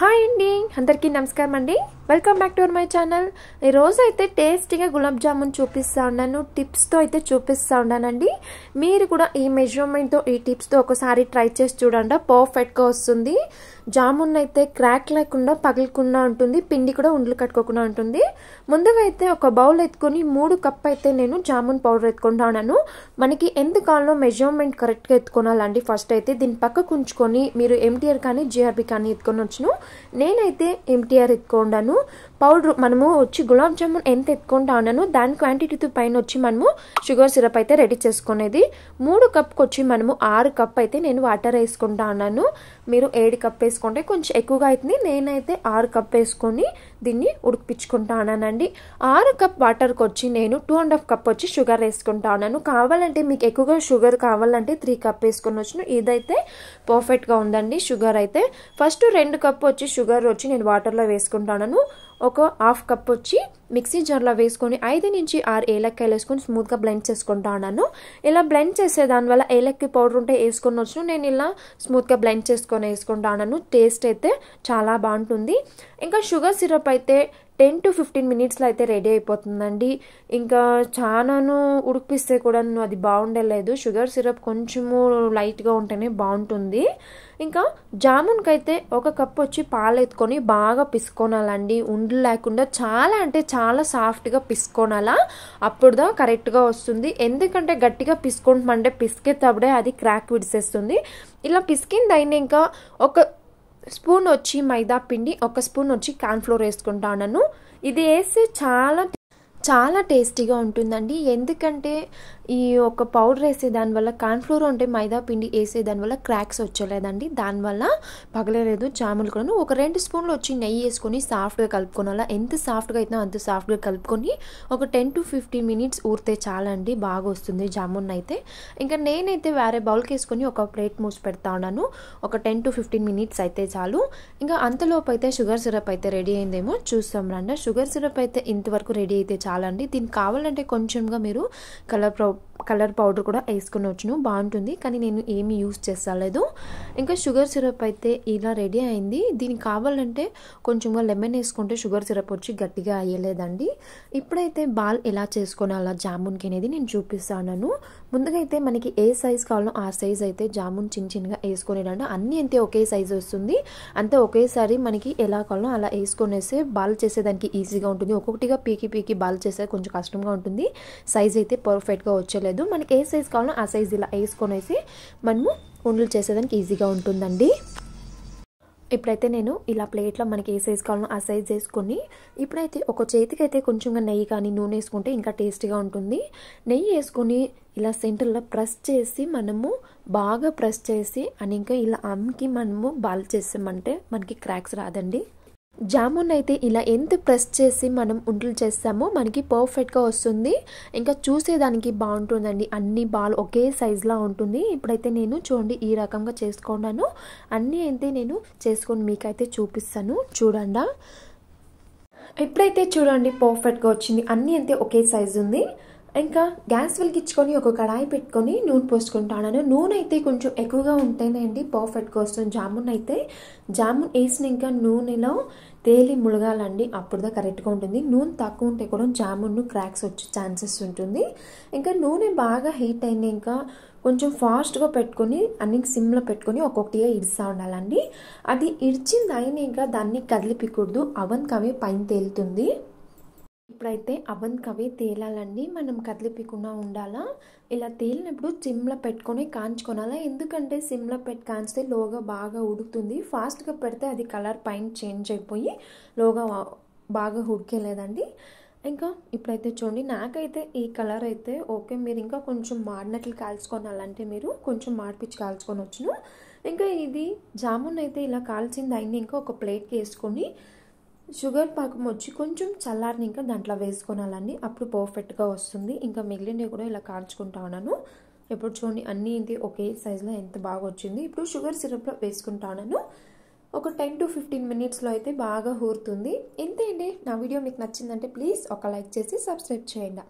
hi అండి అందరికీ నమస్కారం అండి welcome back to our my channel ఈరోజు అయితే టేస్టీగా గులాబ్ జామున్ చూపిస్తూ ఉన్నాను టిప్స్తో అయితే చూపిస్తూ ఉన్నానండి మీరు కూడా ఈ మెజర్మెంట్తో ఈ టిప్స్తో ఒకసారి ట్రై చేసి చూడండి పర్ఫెక్ట్గా వస్తుంది జామున్ అయితే క్రాక్ లేకుండా పగలకుండా ఉంటుంది పిండి కూడా ఉండ్లు కట్టుకోకుండా ఉంటుంది ముందుగా అయితే ఒక బౌల్ ఎత్తుకొని మూడు కప్ అయితే నేను జామున్ పౌడర్ ఎత్తుకుంటా ఉన్నాను మనకి ఎంత కాలంలో మెజర్మెంట్ కరెక్ట్గా ఎత్తుకోనాలండి ఫస్ట్ అయితే దీని పక్కకు ఉంచుకొని మీరు ఎంటీఆర్ కానీ జిఆర్బి కానీ ఎత్తుకొని వచ్చును నేనైతే ఎంటీఆర్ ఎక్కొండను పౌడర్ మనము వచ్చి గులాబ్ జామున్ ఎంత ఎత్తుకుంటా ఉన్నాను దాని క్వాంటిటీతో పైన వచ్చి మనము షుగర్ సిరప్ అయితే రెడీ చేసుకునేది మూడు కప్కి వచ్చి మనము ఆరు కప్ అయితే నేను వాటర్ వేసుకుంటా ఉన్నాను మీరు ఏడు కప్ వేసుకుంటే కొంచెం ఎక్కువగా అవుతుంది నేనైతే ఆరు కప్ వేసుకొని దీన్ని ఉడికిపించుకుంటా ఉన్నానండి ఆరు కప్ వాటర్కి వచ్చి నేను టూ అండ్ హాఫ్ కప్ వచ్చి షుగర్ వేసుకుంటా ఉన్నాను కావాలంటే మీకు ఎక్కువగా షుగర్ కావాలంటే త్రీ కప్ వేసుకొని వచ్చిన ఇదైతే పర్ఫెక్ట్గా ఉందండి షుగర్ అయితే ఫస్ట్ రెండు కప్ వచ్చి షుగర్ వచ్చి నేను వాటర్లో వేసుకుంటా ఉన్నాను ఒక హాఫ్ కప్ వచ్చి మిక్సీ జార్లో వేసుకొని ఐదు నుంచి ఆరు ఏలక్కాయలు వేసుకొని స్మూత్గా బ్లెండ్ చేసుకుంటా ఉన్నాను ఇలా బ్లెండ్ చేసే దానివల్ల ఏలక్కాయ పౌడర్ ఉంటే వేసుకొని వచ్చిన నేను ఇలా స్మూత్గా బ్లెండ్ చేసుకొని వేసుకుంటా ఉన్నాను టేస్ట్ అయితే చాలా బాగుంటుంది ఇంకా షుగర్ సిరప్ అయితే టెన్ టు ఫిఫ్టీన్ మినిట్స్లో అయితే రెడీ అయిపోతుందండి ఇంకా చాలాను ఉడికిపిస్తే కూడా అది బాగుండలేదు షుగర్ సిరప్ కొంచెము లైట్గా ఉంటేనే బాగుంటుంది ఇంకా జామున్కి అయితే ఒక కప్ వచ్చి పాలు ఎత్తుకొని బాగా పిసుకోనాలండి ఉండలు లేకుండా చాలా అంటే చాలా సాఫ్ట్గా పిసుకోనాలా అప్పుడుదా కరెక్ట్గా వస్తుంది ఎందుకంటే గట్టిగా పిసుకుంటామంటే పిసికేటప్పుడే అది క్రాక్ విడిసేస్తుంది ఇలా పిసికింది అయినాక ఒక స్పూన్ వచ్చి మైదా పిండి ఒక స్పూన్ వచ్చి ఫ్లోర్ వేసుకుంటాను ఇది వేస్తే చాలా చాలా టేస్టీగా ఉంటుందండి ఎందుకంటే ఈ ఒక పౌడర్ వేసే దానివల్ల కాన్ఫ్లోర్ అంటే మైదా పిండి వేసే దానివల్ల క్రాక్స్ వచ్చలేదండి దానివల్ల పగలలేదు జాములు కూడా ఒక రెండు స్పూన్లు వచ్చి నెయ్యి వేసుకొని సాఫ్ట్గా కలుపుకొని అలా ఎంత సాఫ్ట్గా అయితే అంత సాఫ్ట్గా కలుపుకొని ఒక టెన్ టు ఫిఫ్టీన్ మినిట్స్ ఊరితే చాలా అండి బాగా వస్తుంది జామున్ అయితే ఇంకా నేనైతే వేరే బౌల్కి వేసుకొని ఒక ప్లేట్ మూసి పెడతా ఉన్నాను ఒక టెన్ టు ఫిఫ్టీన్ మినిట్స్ అయితే చాలు ఇంకా అంతలోపు అయితే షుగర్ సిరప్ అయితే రెడీ అయిందేమో చూస్తాం రండి షుగర్ సిరప్ అయితే ఇంతవరకు రెడీ అయితే చాలు చాలండి దీనికి కావాలంటే కొంచెంగా మీరు కలర్ కలర్ పౌడర్ కూడా వేసుకుని వచ్చును బాగుంటుంది కానీ నేను ఏమి యూస్ చేస్తలేదు ఇంకా షుగర్ సిరప్ అయితే ఇలా రెడీ అయింది దీనికి కావాలంటే కొంచెంగా లెమన్ వేసుకుంటే షుగర్ సిరప్ వచ్చి గట్టిగా అయ్యలేదండి ఇప్పుడైతే బాల్ ఎలా చేసుకోనాలా జామున్కి అనేది నేను చూపిస్తాను ముందుగా అయితే మనకి ఏ సైజ్ కావాలో ఆ సైజ్ అయితే జామున్ చిన్న చిన్నగా వేసుకునేటంటే అన్నీ అంతే ఒకే సైజ్ వస్తుంది అంతే ఒకేసారి మనకి ఎలా కావాలో అలా వేసుకునేస్తే బాల్ చేసేదానికి ఈజీగా ఉంటుంది ఒక్కొక్కటిగా పీకి పీకి బాల్ చేస్తే కొంచెం కష్టంగా ఉంటుంది సైజ్ అయితే పర్ఫెక్ట్గా వచ్చేలేదు లేదు మనకి ఏ సైజ్ కావాలో ఆ సైజ్ ఇలా వేసుకొనేసి మనము ఉండలు చేసేదానికి ఈజీగా ఉంటుందండి ఇప్పుడైతే నేను ఇలా ప్లేట్లో మనకి ఏ సైజ్ కావాలో ఆ సైజ్ వేసుకొని ఇప్పుడైతే ఒక చేతికి అయితే కొంచెంగా నెయ్యి కానీ నూనె వేసుకుంటే ఇంకా టేస్టీగా ఉంటుంది నెయ్యి వేసుకొని ఇలా సెంటర్లో ప్రెస్ చేసి మనము బాగా ప్రెస్ చేసి అని ఇంకా ఇలా అమ్మికి మనము బాల్ చేసామంటే మనకి క్రాక్స్ రాదండి జామున్ అయితే ఇలా ఎంత ప్రెస్ చేసి మనం ఉండలు చేస్తామో మనకి పర్ఫెక్ట్గా వస్తుంది ఇంకా చూసేదానికి బాగుంటుందండి అన్ని బాల్ ఒకే సైజులా ఉంటుంది ఇప్పుడైతే నేను చూడండి ఈ రకంగా చేసుకున్నాను అన్నీ అయితే నేను చేసుకొని మీకైతే చూపిస్తాను చూడండి ఇప్పుడైతే చూడండి పర్ఫెక్ట్గా వచ్చింది అన్నీ అయితే ఒకే సైజు ఉంది ఇంకా గ్యాస్ వెలిగించుకొని ఒక కడాయి పెట్టుకొని నూనె పోసుకుంటాను నూనె అయితే కొంచెం ఎక్కువగా ఉంటేనే అండి పర్ఫెక్ట్గా వస్తుంది జామున్ అయితే జామున్ వేసిన ఇంకా నూనెలో తేలి ములగాలండి అప్పుడుదా కరెక్ట్గా ఉంటుంది నూనె తక్కువ ఉంటే కూడా జామున్ను క్రాక్స్ వచ్చే ఛాన్సెస్ ఉంటుంది ఇంకా నూనె బాగా హీట్ అయిన ఇంకా కొంచెం ఫాస్ట్గా పెట్టుకొని అన్ని సిమ్లో పెట్టుకొని ఒక్కొక్కటిగా ఇడుస్తూ ఉండాలండి అది ఇడిచింది అయిన ఇంకా దాన్ని కదిలిపికూడదు అవన్కి అవే పైన తేలుతుంది ఇప్పుడైతే అవన్ కవి తేలాలండి మనం కదిలిపికుండా ఉండాలా ఇలా తేలినప్పుడు సిమ్లో పెట్టుకొని కాంచుకోనాలా ఎందుకంటే సిమ్లో పెట్టి కాంచితే లోగా బాగా ఉడుకుతుంది ఫాస్ట్గా పెడితే అది కలర్ పైన చేంజ్ అయిపోయి లోగా బాగా ఉడికేలేదండి ఇంకా ఇప్పుడైతే చూడండి నాకైతే ఈ కలర్ అయితే ఓకే మీరు ఇంకా కొంచెం మాడినట్లు కాల్చుకోనాలంటే మీరు కొంచెం మాడిపించి కాల్చుకొని వచ్చును ఇంకా ఇది జామున్ అయితే ఇలా కాల్చింది అయింది ఇంకా ఒక ప్లేట్కి వేసుకొని షుగర్ పాకం వచ్చి కొంచెం చల్లారిని ఇంకా దాంట్లో వేసుకోనాలండి అప్పుడు పర్ఫెక్ట్గా వస్తుంది ఇంకా మిగిలినవి కూడా ఇలా కాల్చుకుంటా ఉన్నాను ఇప్పుడు చూడండి అన్నీ ఇది ఒకే సైజులో ఎంత బాగా వచ్చింది ఇప్పుడు షుగర్ సిరప్లో వేసుకుంటా ఉన్నాను ఒక టెన్ టు ఫిఫ్టీన్ మినిట్స్లో అయితే బాగా ఊరుతుంది ఇంతే అండి నా వీడియో మీకు నచ్చిందంటే ప్లీజ్ ఒక లైక్ చేసి సబ్స్క్రైబ్ చేయండి